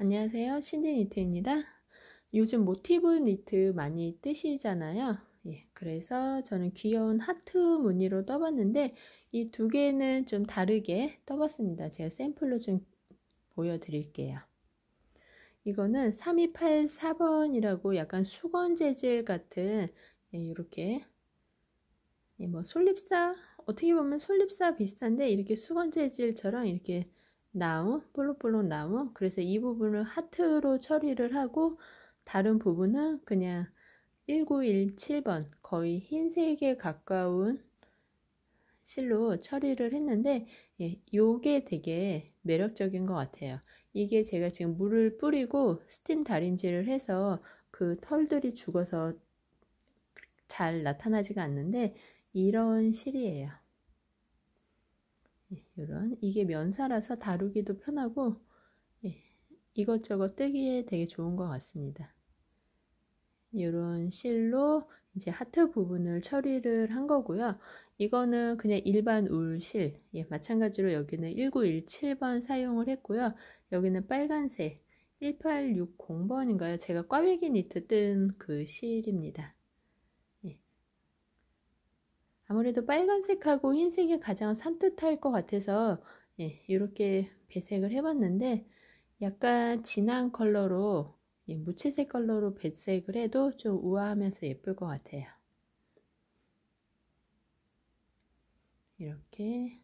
안녕하세요. 신디 니트입니다. 요즘 모티브 뭐 니트 많이 뜨시잖아요. 예, 그래서 저는 귀여운 하트 무늬로 떠봤는데 이 두 개는 좀 다르게 떠봤습니다. 제가 샘플로 좀 보여드릴게요. 이거는 3284번이라고 약간 수건 재질 같은 예, 이렇게 예, 뭐 솔잎사 어떻게 보면 솔잎사 비슷한데 이렇게 수건 재질처럼 이렇게 나무, 볼록볼록 나무. 그래서 이 부분을 하트로 처리를 하고 다른 부분은 그냥 1917번 거의 흰색에 가까운 실로 처리를 했는데 이 예, 요게 되게 매력적인 것 같아요. 이게 제가 지금 물을 뿌리고 스팀 다림질을 해서 그 털들이 죽어서 잘 나타나지가 않는데 이런 실이에요. 예, 이런 이게 면사라서 다루기도 편하고 예, 이것저것 뜨기에 되게 좋은 것 같습니다. 이런 실로 이제 하트 부분을 처리를 한 거고요. 이거는 그냥 일반 울실, 예, 마찬가지로 여기는 1917번 사용을 했고요. 여기는 빨간색 1860번인가요? 제가 꽈배기 니트 뜬 그 실입니다. 아무래도 빨간색하고 흰색이 가장 산뜻할 것 같아서 예, 이렇게 배색을 해봤는데 약간 진한 컬러로 예, 무채색 컬러로 배색을 해도 좀 우아하면서 예쁠 것 같아요. 이렇게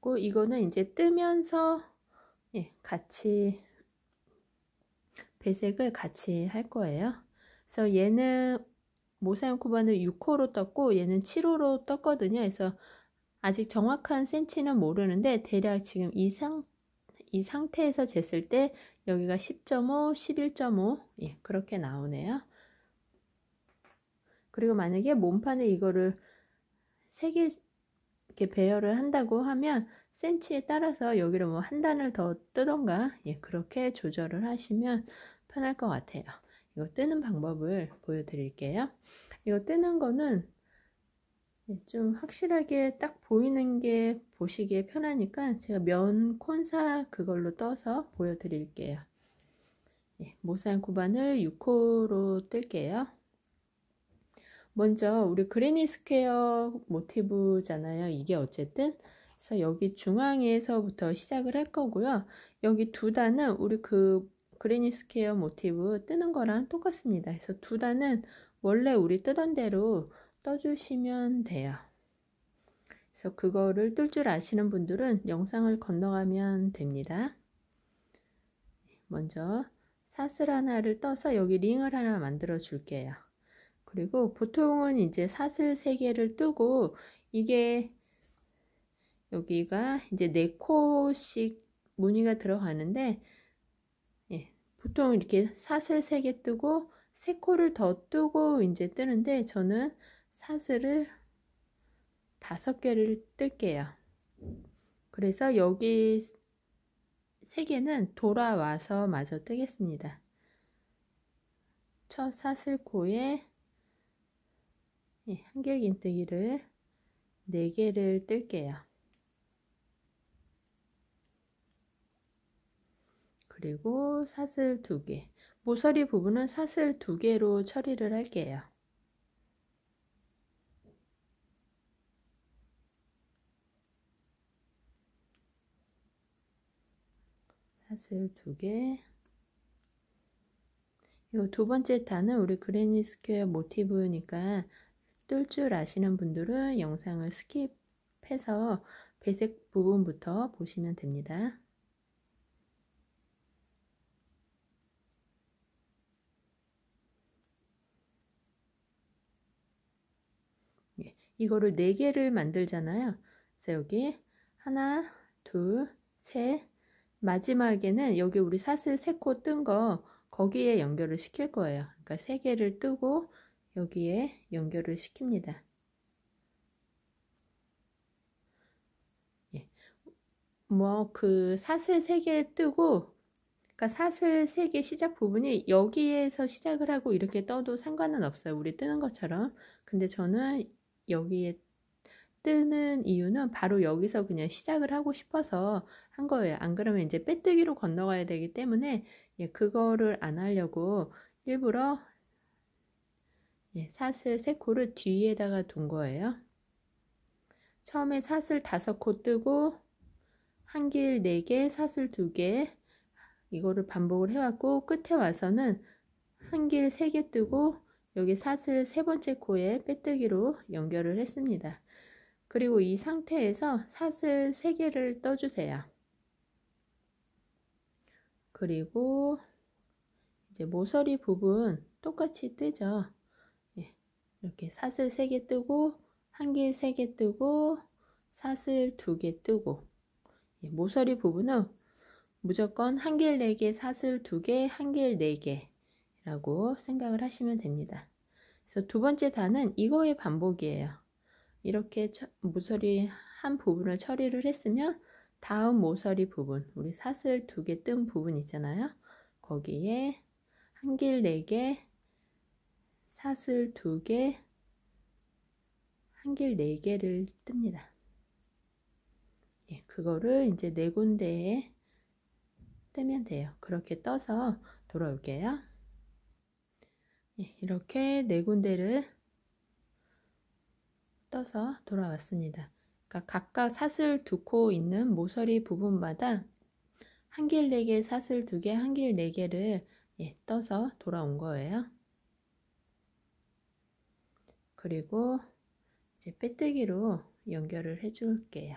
고 이거는 이제 뜨면서 예, 같이 배색을 같이 할 거예요. 그래서 얘는 모사용 코바는 6호로 떴고 얘는 7호로 떴거든요. 그래서 아직 정확한 센치는 모르는데 대략 지금 이, 상, 이 상태에서 쟀을 때 여기가 10.5, 11.5 예, 그렇게 나오네요. 그리고 만약에 몸판에 이거를 3개 이렇게 배열을 한다고 하면 센치에 따라서 여기를 뭐 한 단을 더 뜨던가 예, 그렇게 조절을 하시면 편할 것 같아요. 이거 뜨는 방법을 보여드릴게요. 이거 뜨는 거는 좀 확실하게 딱 보이는 게 보시기에 편하니까 제가 면 콘사 그걸로 떠서 보여드릴게요. 예, 모산 구반을 6호로 뜰게요. 먼저 우리 그레니 스퀘어 모티브잖아요. 이게 어쨌든 그래서 여기 중앙에서부터 시작을 할 거고요. 여기 두 단은 우리 그 그리니스케어 모티브 뜨는 거랑 똑같습니다. 그래서 두 단은 원래 우리 뜨던 대로 떠주시면 돼요. 그래서 그거를 뜰 줄 아시는 분들은 영상을 건너가면 됩니다. 먼저 사슬 하나를 떠서 여기 링을 하나 만들어 줄게요. 그리고 보통은 이제 사슬 3개를 뜨고 이게 여기가 이제 4코씩 무늬가 들어가는데 보통 이렇게 사슬 3개 뜨고 3코를 더 뜨고 이제 뜨는데 저는 사슬을 5개를 뜰게요. 그래서 여기 3개는 돌아와서 마저 뜨겠습니다. 첫 사슬코에 예, 한길긴뜨기를 4개를 뜰게요. 그리고 사슬 2개 모서리 부분은 사슬 2개로 처리를 할게요. 사슬 2개 이거 두 번째 단은 우리 그레니 스퀘어 모티브니까 뜰줄 아시는 분들은 영상을 스킵해서 배색 부분부터 보시면 됩니다. 이거를 네개를 만들잖아요. 그래서 여기 하나, 둘, 셋 마지막에는 여기 우리 사슬 세 코 뜬 거 거기에 연결을 시킬 거예요. 그러니까 세개를 뜨고 여기에 연결을 시킵니다. 예. 뭐 그 사슬 세 개 뜨고 그러니까 사슬 세 개 시작 부분이 여기에서 시작을 하고 이렇게 떠도 상관은 없어요. 우리 뜨는 것처럼. 근데 저는 여기에 뜨는 이유는 바로 여기서 그냥 시작을 하고 싶어서 한 거예요. 안 그러면 이제 빼뜨기로 건너가야 되기 때문에 예, 그거를 안 하려고 일부러 예, 사슬 3코를 뒤에다가 둔 거예요. 처음에 사슬 5코 뜨고 한길 4개, 사슬 2개 이거를 반복을 해왔고 끝에 와서는 한길 3개 뜨고 여기 사슬 세 번째 코에 빼뜨기로 연결을 했습니다. 그리고 이 상태에서 사슬 3개를 떠주세요. 그리고 이제 모서리 부분 똑같이 뜨죠. 예, 이렇게 사슬 3개 뜨고 한개 3개 뜨고 사슬 2개 뜨고 예, 모서리 부분은 무조건 한개 4개 사슬 2개 1개 4개 라고 생각을 하시면 됩니다. 그래서 두 번째 단은 이거의 반복이에요. 이렇게 모서리 한 부분을 처리를 했으면 다음 모서리 부분, 우리 사슬 두 개 뜬 부분 있잖아요. 거기에 한길네 개, 사슬 두 개, 한길네 개를 뜹니다. 예, 그거를 이제 네 군데에 뜨면 돼요. 그렇게 떠서 돌아올게요. 예, 이렇게 네 군데를 떠서 돌아왔습니다. 그러니까 각각 사슬 두 코 있는 모서리 부분마다 한길네 개, 사슬 두 개, 한길네 개를 예, 떠서 돌아온 거예요. 그리고 이제 빼뜨기로 연결을 해줄게요.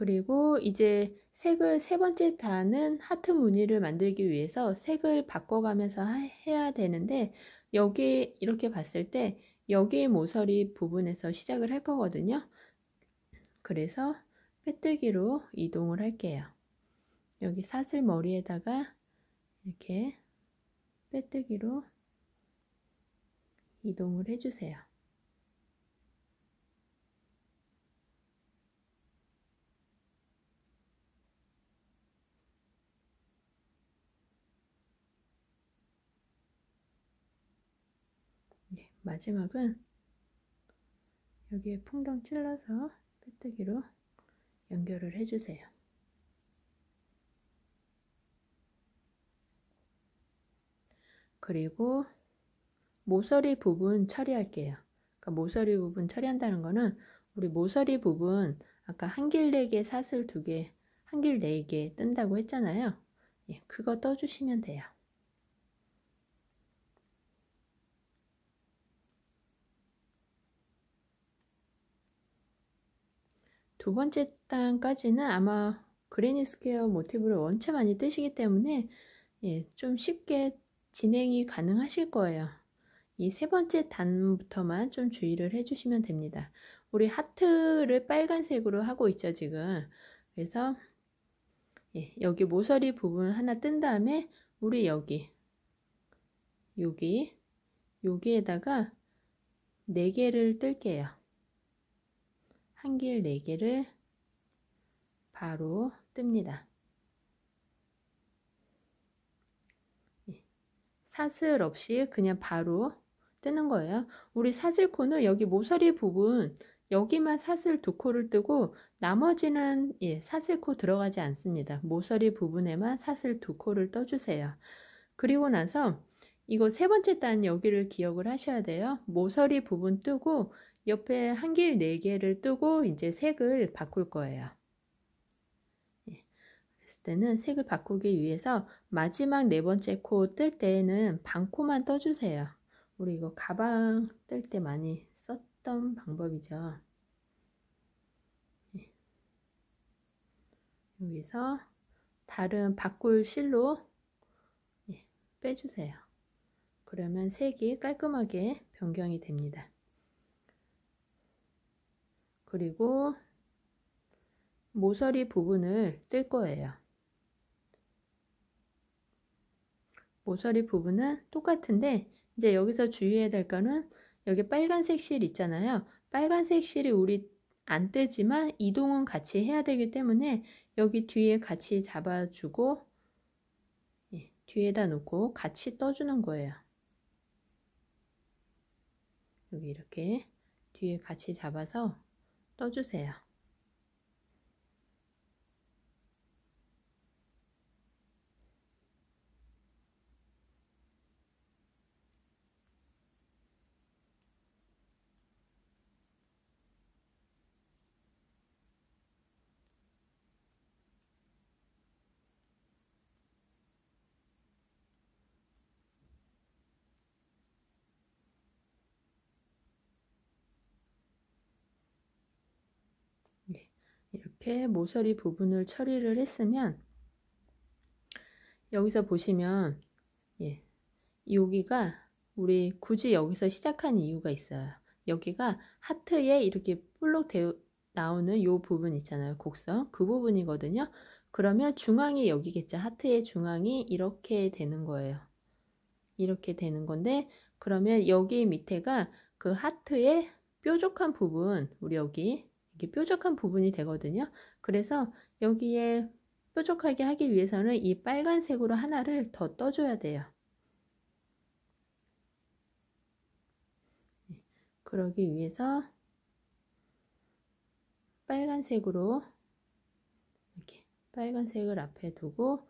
그리고 이제 색을 세 번째 단은 하트 무늬를 만들기 위해서 색을 바꿔가면서 해야 되는데 여기 이렇게 봤을 때 여기 모서리 부분에서 시작을 할 거거든요. 그래서 빼뜨기로 이동을 할게요. 여기 사슬 머리에다가 이렇게 빼뜨기로 이동을 해주세요. 마지막은 여기에 풍덩 찔러서 빼뜨기로 연결을 해주세요. 그리고 모서리 부분 처리할게요. 그러니까 모서리 부분 처리한다는 거는 우리 모서리 부분 아까 한길 4개 사슬 2개 한길 4개 뜬다고 했잖아요. 예, 그거 떠주시면 돼요. 두 번째 단까지는 아마 그레니 스퀘어 모티브를 원체 많이 뜨시기 때문에 예, 좀 쉽게 진행이 가능하실 거예요. 이 세 번째 단부터만 좀 주의를 해주시면 됩니다. 우리 하트를 빨간색으로 하고 있죠, 지금. 그래서 예, 여기 모서리 부분 하나 뜬 다음에 우리 여기, 여기, 여기에다가 4개를 뜰게요. 한길 4개를 바로 뜹니다. 사슬 예. 없이 그냥 바로 뜨는 거예요. 우리 사슬 코는 여기 모서리 부분 여기만 사슬 두 코를 뜨고 나머지는 예, 사슬 코 들어가지 않습니다. 모서리 부분에만 사슬 두 코를 떠주세요. 그리고 나서 이거 세 번째 단 여기를 기억을 하셔야 돼요. 모서리 부분 뜨고 옆에 한길네 개를 뜨고 이제 색을 바꿀 거예요. 예. 그랬을 때는 색을 바꾸기 위해서 마지막 네 번째 코 뜰 때에는 반코만 떠주세요. 우리 이거 가방 뜰 때 많이 썼던 방법이죠. 예. 여기서 다른 바꿀 실로 예, 빼주세요. 그러면 색이 깔끔하게 변경이 됩니다. 그리고 모서리 부분을 뜰 거예요. 모서리 부분은 똑같은데 이제 여기서 주의해야 될 거는 여기 빨간색 실 있잖아요. 빨간색 실이 우리 안 뜨지만 이동은 같이 해야 되기 때문에 여기 뒤에 같이 잡아주고 예, 뒤에다 놓고 같이 떠주는 거예요. 여기 이렇게 뒤에 같이 잡아서 떠주세요. 이렇게 모서리 부분을 처리를 했으면 여기서 보시면 예, 여기가 우리 굳이 여기서 시작한 이유가 있어요. 여기가 하트에 이렇게 볼록 되어 나오는 요 부분 있잖아요. 곡선. 그 부분이거든요. 그러면 중앙이 여기겠죠. 하트의 중앙이 이렇게 되는 거예요. 이렇게 되는 건데 그러면 여기 밑에가 그 하트의 뾰족한 부분 우리 여기 이렇게 뾰족한 부분이 되거든요. 그래서 여기에 뾰족하게 하기 위해서는 이 빨간색으로 하나를 더 떠줘야 돼요. 네, 그러기 위해서 빨간색으로 이렇게 빨간색을 앞에 두고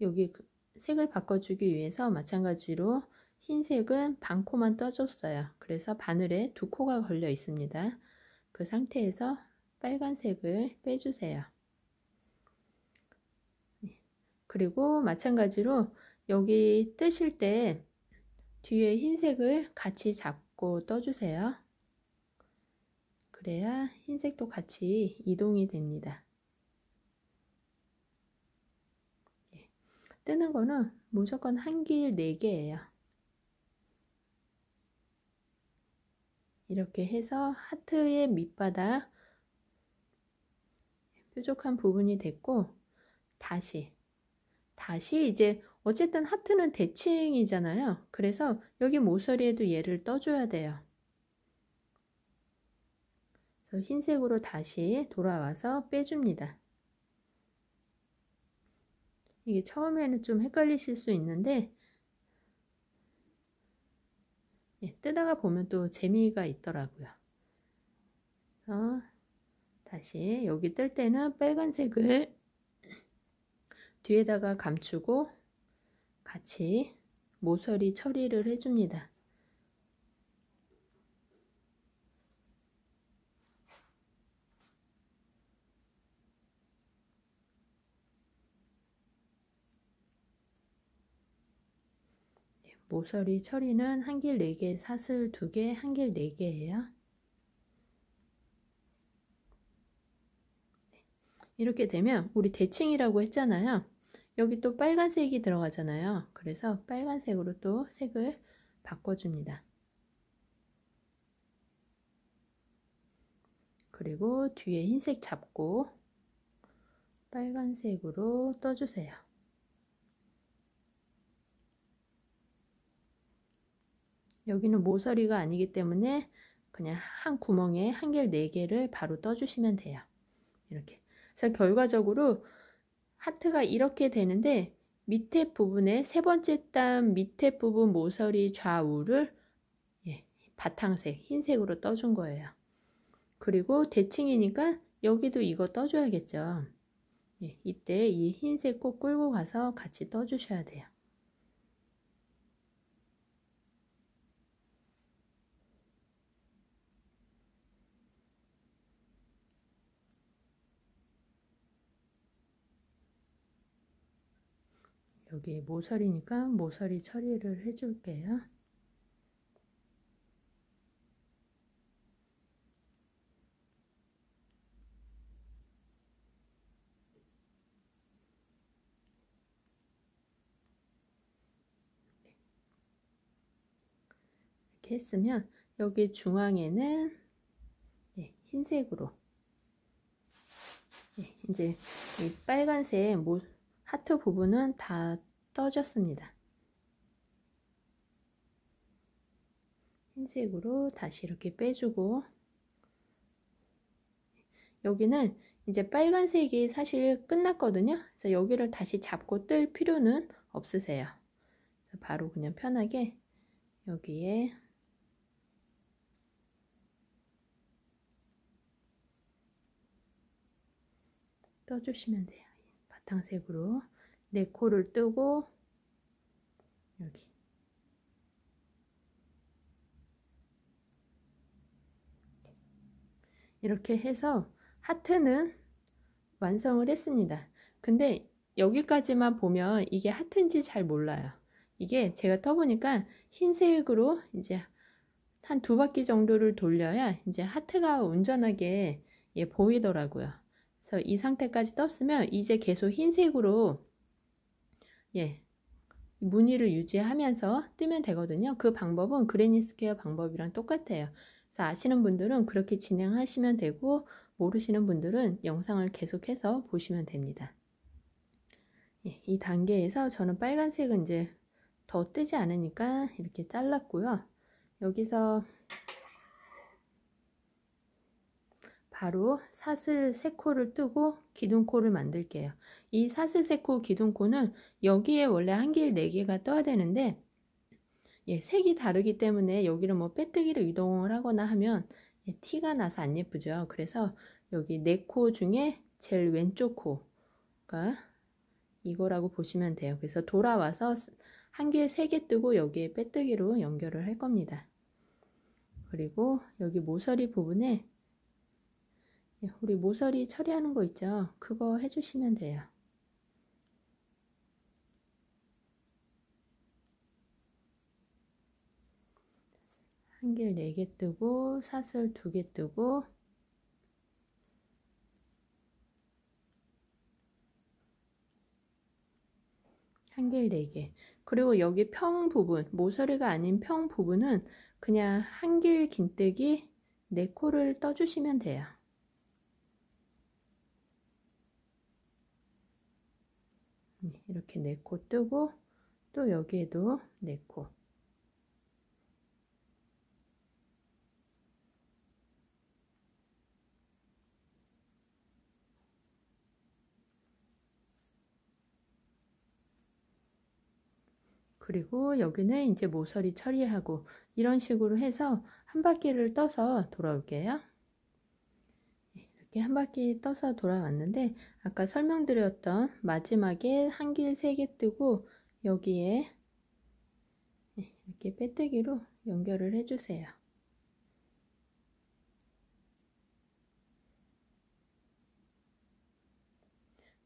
여기 그 색을 바꿔주기 위해서 마찬가지로 흰색은 반 코만 떠줬어요. 그래서 바늘에 두 코가 걸려 있습니다. 그 상태에서 빨간색을 빼주세요. 그리고 마찬가지로 여기 뜨실 때 뒤에 흰색을 같이 잡고 떠주세요. 그래야 흰색도 같이 이동이 됩니다. 예. 뜨는 거는 무조건 한길 4개예요. 이렇게 해서 하트의 밑바닥 뾰족한 부분이 됐고 다시 다시 이제 어쨌든 하트는 대칭이잖아요. 그래서 여기 모서리에도 얘를 떠줘야 돼요. 그래서 흰색으로 다시 돌아와서 빼줍니다. 이게 처음에는 좀 헷갈리실 수 있는데 예, 뜨다가 보면 또 재미가 있더라고요. 그 다시 여기 뜰 때는 빨간색을 뒤에다가 감추고 같이 모서리 처리를 해줍니다. 모서리 처리는 한길 4개, 사슬 2개, 한길 4개예요. 이렇게 되면 우리 대칭이라고 했잖아요. 여기 또 빨간색이 들어가잖아요. 그래서 빨간색으로 또 색을 바꿔줍니다. 그리고 뒤에 흰색 잡고 빨간색으로 떠주세요. 여기는 모서리가 아니기 때문에 그냥 한 구멍에 한 개, 네 개를 바로 떠주시면 돼요. 이렇게. 그래서 결과적으로 하트가 이렇게 되는데 밑에 부분에 세 번째 땀 밑에 부분 모서리 좌우를 예, 바탕색, 흰색으로 떠준 거예요. 그리고 대칭이니까 여기도 이거 떠줘야겠죠. 예, 이때 이 흰색 꼭 끌고 가서 같이 떠주셔야 돼요. 여기 모서리니까 모서리 처리를 해줄게요. 이렇게 했으면 여기 중앙에는 예, 흰색으로 예, 이제 이 빨간색 모, 하트 부분은 다 떠졌습니다. 흰색으로 다시 이렇게 빼주고 여기는 이제 빨간색이 사실 끝났거든요. 그래서 여기를 다시 잡고 뜰 필요는 없으세요. 바로 그냥 편하게 여기에 떠주시면 돼요. 바탕색으로 내 코를 뜨고 여기 이렇게 해서 하트는 완성을 했습니다. 근데 여기까지만 보면 이게 하트인지 잘 몰라요. 이게 제가 떠보니까 흰색으로 이제 한 두 바퀴 정도를 돌려야 이제 하트가 온전하게 예, 보이더라고요. 그래서 이 상태까지 떴으면 이제 계속 흰색으로 예 무늬를 유지하면서 뜨면 되거든요. 그 방법은 그레니 스퀘어 방법이랑 똑같아요. 그래서 아시는 분들은 그렇게 진행하시면 되고 모르시는 분들은 영상을 계속해서 보시면 됩니다. 예, 이 단계에서 저는 빨간색은 이제 더 뜨지 않으니까 이렇게 잘랐고요. 여기서 바로 사슬 세 코를 뜨고 기둥코를 만들게요. 이 사슬 세 코 기둥코는 여기에 원래 한길 4 개가 떠야 되는데 예, 색이 다르기 때문에 여기를 뭐 빼뜨기로 이동을 하거나 하면 예, 티가 나서 안 예쁘죠. 그래서 여기 4코 중에 제일 왼쪽 코가 이거라고 보시면 돼요. 그래서 돌아와서 한길 3개 뜨고 여기에 빼뜨기로 연결을 할 겁니다. 그리고 여기 모서리 부분에 예, 우리 모서리 처리하는 거 있죠? 그거 해주시면 돼요. 한길 4개 뜨고 사슬 2개 뜨고 한길 4개 그리고 여기 평 부분 모서리가 아닌 평 부분은 그냥 한길 긴뜨기 4코를 떠주시면 돼요. 이렇게 4코 뜨고 또 여기에도 4코 그리고 여기는 이제 모서리 처리하고 이런 식으로 해서 한 바퀴를 떠서 돌아올게요. 이렇게 한 바퀴 떠서 돌아왔는데 아까 설명드렸던 마지막에 한길세 개 뜨고 여기에 이렇게 빼뜨기로 연결을 해주세요.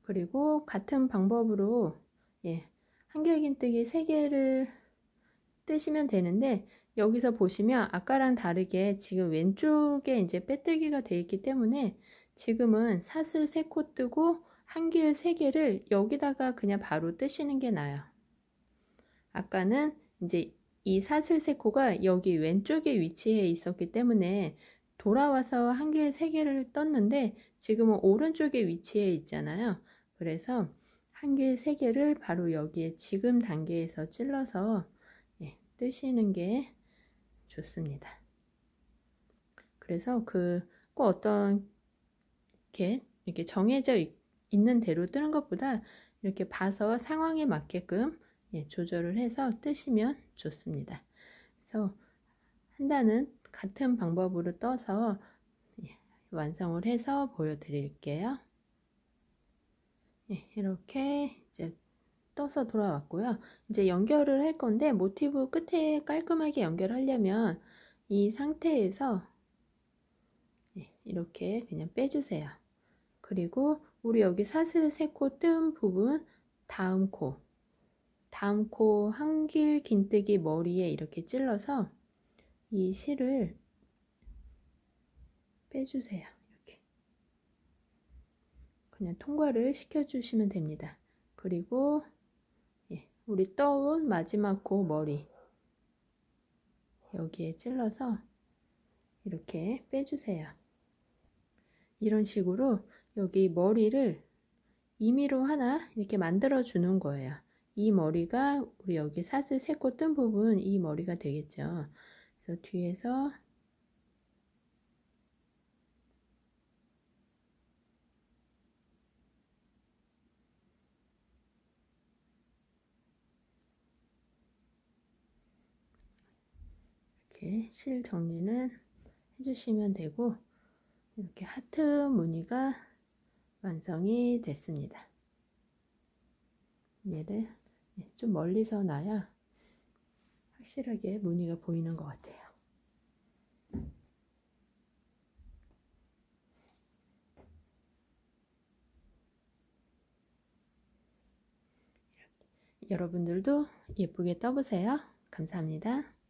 그리고 같은 방법으로 예, 한길긴뜨기 3개를 뜨시면 되는데 여기서 보시면 아까랑 다르게 지금 왼쪽에 이제 빼뜨기가 되어 있기 때문에 지금은 사슬 3코 뜨고 한길 3개를 여기다가 그냥 바로 뜨시는 게 나아요. 아까는 이제 이 사슬 3코가 여기 왼쪽에 위치해 있었기 때문에 돌아와서 한길 3개를 떴는데 지금은 오른쪽에 위치해 있잖아요. 그래서 한길 3개를 바로 여기에 지금 단계에서 찔러서 예, 뜨시는 게 좋습니다. 그래서 그 꼭 어떤 게 이렇게 정해져 있, 는 대로 뜨는 것보다 이렇게 봐서 상황에 맞게끔 예, 조절을 해서 뜨시면 좋습니다. 그래서 한다는 같은 방법으로 떠서 예, 완성을 해서 보여드릴게요. 예, 이렇게 이제 떠서 돌아왔고요. 이제 연결을 할 건데 모티브 끝에 깔끔하게 연결하려면 이 상태에서 예, 이렇게 그냥 빼주세요. 그리고 우리 여기 사슬 3코뜬 부분 다음 코 다음 코 한길 긴뜨기 머리에 이렇게 찔러서 이 실을 빼주세요. 이렇게 그냥 통과를 시켜주시면 됩니다. 그리고 우리 떠온 마지막 고 머리 여기에 찔러서 이렇게 빼주세요. 이런 식으로 여기 머리를 임의로 하나 이렇게 만들어 주는 거예요. 이 머리가 우리 여기 사슬 세 코 뜬 부분 이 머리가 되겠죠. 그래서 뒤에서 이렇게 실 정리는 해주시면 되고 이렇게 하트 무늬가 완성이 됐습니다. 얘를 좀 멀리서 놔야 확실하게 무늬가 보이는 것 같아요. 여러분들도 예쁘게 떠보세요. 감사합니다.